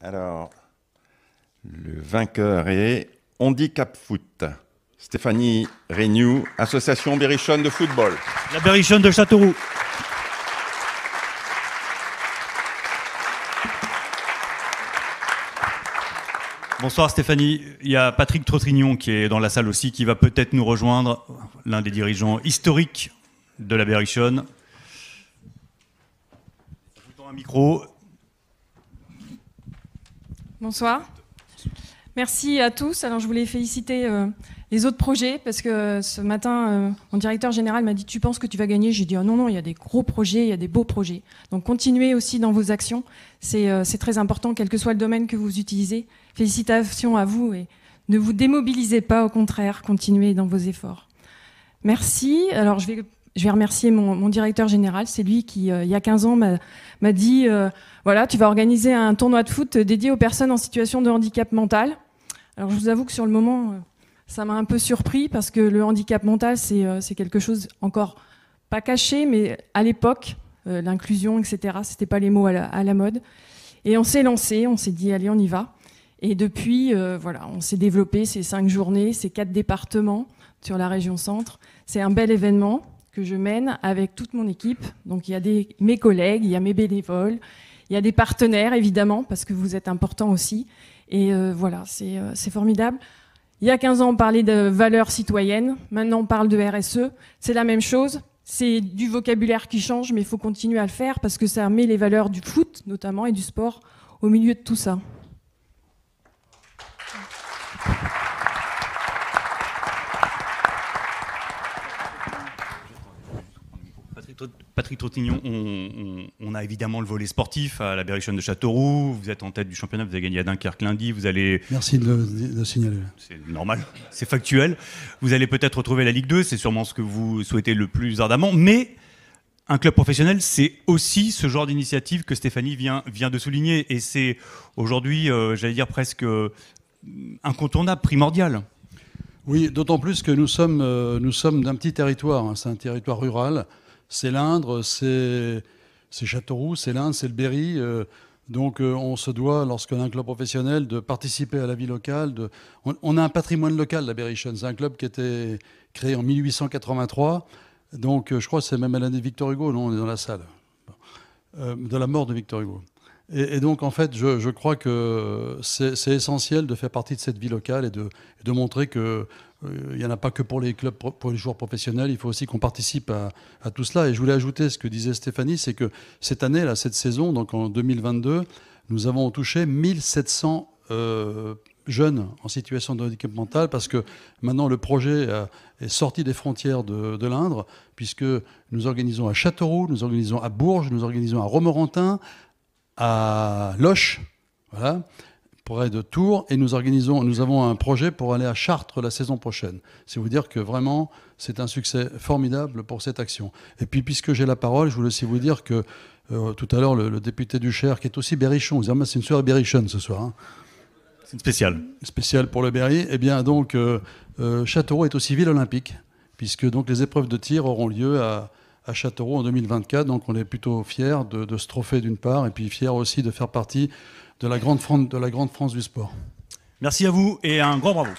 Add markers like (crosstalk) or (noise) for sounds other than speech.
Alors, le vainqueur est Handicap Foot. Stéphanie Renew, Association Berrichonne de football. La Berrichonne de Châteauroux. Bonsoir Stéphanie. Il y a Patrick Trottrignon qui est dans la salle aussi, qui va peut-être nous rejoindre, l'un des dirigeants historiques de la Berrichonne. un micro. Bonsoir. Merci à tous. Alors, je voulais féliciter euh, les autres projets parce que euh, ce matin, euh, mon directeur général m'a dit Tu penses que tu vas gagner J'ai dit ah Non, non, il y a des gros projets, il y a des beaux projets. Donc, continuez aussi dans vos actions. C'est très important, quel que soit le domaine que vous utilisez. Félicitations à vous et ne vous démobilisez pas, au contraire, continuez dans vos efforts. Merci. Alors, je vais je vais remercier mon, directeur général. C'est lui qui, euh, il y a 15 ans, m'a dit euh, voilà, tu vas organiser un tournoi de foot dédié aux personnes en situation de handicap mental. Alors, je vous avoue que sur le moment, euh, ça m'a un peu surpris parce que le handicap mental, c'est quelque chose encore pas caché, mais à l'époque, l'inclusion, etc., c'était pas les mots à la, mode. Et on s'est lancé, on s'est dit allez, on y va. Et depuis, voilà, on s'est développé ces cinq journées, ces quatre départements sur la région centre. C'est un bel événement je mène avec toute mon équipe. Donc il y a mes collègues, il y a mes bénévoles, il y a des partenaires évidemment, parce que vous êtes importants aussi. Et euh, voilà, euh, c'est formidable. Il y a 15 ans, on parlait de valeurs citoyennes. Maintenant, on parle de RSE. C'est la même chose. C'est du vocabulaire qui change, mais il faut continuer à le faire parce que ça met les valeurs du foot, notamment, et du sport au milieu de tout ça. Patrick Trottignon, on, a évidemment le volet sportif à la Berrichonne de Châteauroux. Vous êtes en tête du championnat, vous avez gagné à Dunkerque lundi. Vous allez... Merci de le signaler. C'est normal, (laughs) c'est factuel. Vous allez peut-être retrouver la Ligue 2, c'est sûrement ce que vous souhaitez le plus ardemment. Mais un club professionnel, c'est aussi ce genre d'initiative que Stéphanie vient, vient de souligner. Et c'est aujourd'hui, euh, j'allais dire presque euh, incontournable, primordial. Oui, d'autant plus que nous sommes, euh, sommes d'un petit territoire. Hein. c'est un territoire rural c'est l'Indre, c'est Châteauroux, c'est l'Inde, c'est le Berry. Euh, donc euh, on se doit, lorsqu'on a un club professionnel, de participer à la vie locale. On, a un patrimoine local, la Shun. C'est un club qui été créé en 1883. Donc euh, je crois que c'est même à l'année de Victor Hugo, non, on est dans la salle. de la mort de Victor Hugo. Et, donc, en fait, je, crois que c'est essentiel de faire partie de cette vie locale et de, montrer que euh, il n'y en a pas que pour les clubs, pour les joueurs professionnels. Il faut aussi qu'on participe à, tout cela. Et je voulais ajouter ce que disait Stéphanie, c'est que cette année, là, cette saison, donc en 2022, nous avons touché 1700 euh, jeunes en situation de handicap mental, parce que maintenant le projet euh, est sorti des frontières de, de l'Indre, puisque nous organisons à Châteauroux, nous organisons à Bourges, nous organisons à Romorantin, à Loche, voilà, près de Tours, et nous organisons, nous avons un projet pour aller à Chartres la saison prochaine. C'est vous dire que vraiment, c'est un succès formidable pour cette action. Et puis, puisque j'ai la parole, je voulais aussi vous dire que euh, tout à l'heure, le, député du Cher, qui est aussi Berrichon, vous c'est une soirée Berrichon ce soir. Hein. C'est une spéciale. Spéciale pour le Berry. Eh bien, donc, euh, euh, Châteauroux est aussi ville olympique, puisque donc les épreuves de tir auront lieu à, à Châteauroux en 2024. Donc on est plutôt fiers de, de ce trophée d'une part, et puis fiers aussi de faire partie de la grande France, de la grande France du sport. Merci à vous et un grand bravo.